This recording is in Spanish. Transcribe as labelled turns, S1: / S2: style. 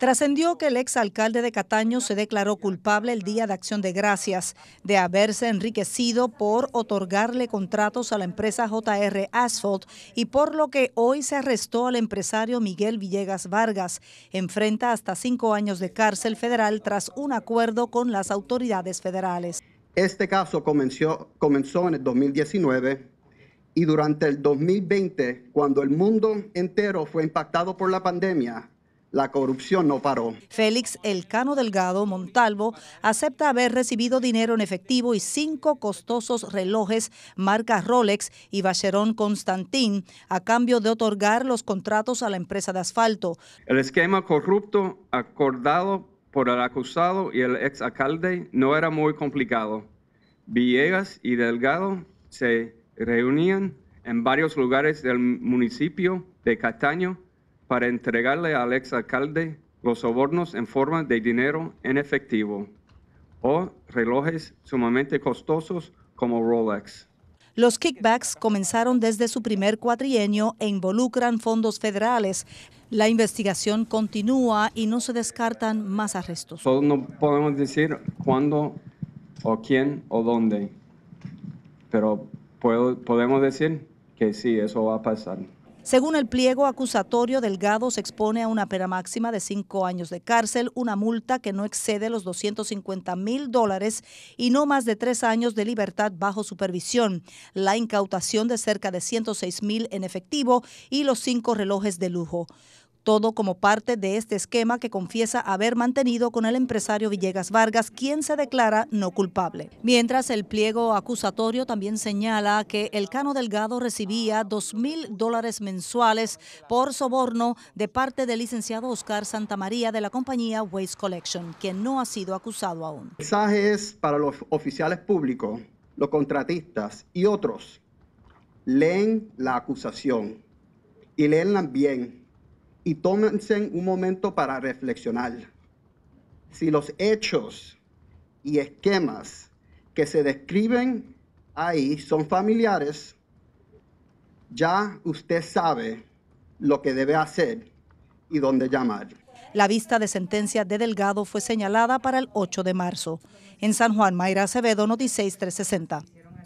S1: Trascendió que el exalcalde de Cataño se declaró culpable el Día de Acción de Gracias de haberse enriquecido por otorgarle contratos a la empresa JR Asphalt y por lo que hoy se arrestó al empresario Miguel Villegas Vargas. Enfrenta hasta cinco años de cárcel federal tras un acuerdo con las autoridades federales.
S2: Este caso comenzó, comenzó en el 2019 y durante el 2020, cuando el mundo entero fue impactado por la pandemia, la corrupción no paró.
S1: Félix Elcano Delgado Montalvo acepta haber recibido dinero en efectivo y cinco costosos relojes marca Rolex y Vacheron Constantín a cambio de otorgar los contratos a la empresa de asfalto.
S3: El esquema corrupto acordado por el acusado y el ex alcalde no era muy complicado. Villegas y Delgado se reunían en varios lugares del municipio de Castaño para entregarle al exalcalde los sobornos en forma de dinero en efectivo o relojes sumamente costosos como Rolex.
S1: Los kickbacks comenzaron desde su primer cuatrienio e involucran fondos federales. La investigación continúa y no se descartan más arrestos.
S3: no podemos decir cuándo o quién o dónde, pero podemos decir que sí, eso va a pasar.
S1: Según el pliego acusatorio, Delgado se expone a una pena máxima de cinco años de cárcel, una multa que no excede los 250 mil dólares y no más de tres años de libertad bajo supervisión, la incautación de cerca de 106 mil en efectivo y los cinco relojes de lujo. Todo como parte de este esquema que confiesa haber mantenido con el empresario Villegas Vargas, quien se declara no culpable. Mientras el pliego acusatorio también señala que el Cano Delgado recibía 2 mil dólares mensuales por soborno de parte del licenciado Oscar Santamaría de la compañía Waste Collection, quien no ha sido acusado aún.
S2: Mensajes para los oficiales públicos, los contratistas y otros. Leen la acusación y leenla bien y tómense un momento para reflexionar. Si los hechos y esquemas que se describen ahí son familiares, ya usted sabe lo que debe hacer y dónde llamar.
S1: La vista de sentencia de Delgado fue señalada para el 8 de marzo. En San Juan, Mayra Acevedo, Noticias 360.